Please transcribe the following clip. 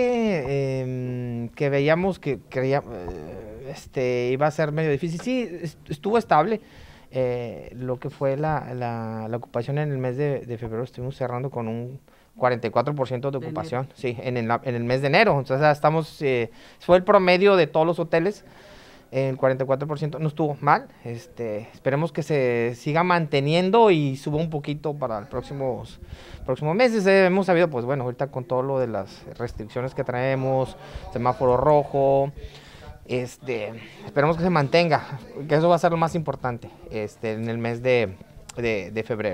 Em, que veíamos que creía, eh, este, iba a ser medio difícil. Sí, estuvo estable. Eh, lo que fue la, ocupación en el mes de, febrero, estuvimos cerrando con un 44% de ocupación, sí, en el, en el mes de enero. Entonces, estamos, eh, fue el promedio de todos los hoteles el 44% no estuvo mal. Este, esperemos que se siga manteniendo y suba un poquito para el próximos, próximos meses. Eh, hemos sabido, pues bueno, ahorita con todo lo de las restricciones que traemos, semáforo rojo. Este, esperemos que se mantenga, que eso va a ser lo más importante este, en el mes de febrero.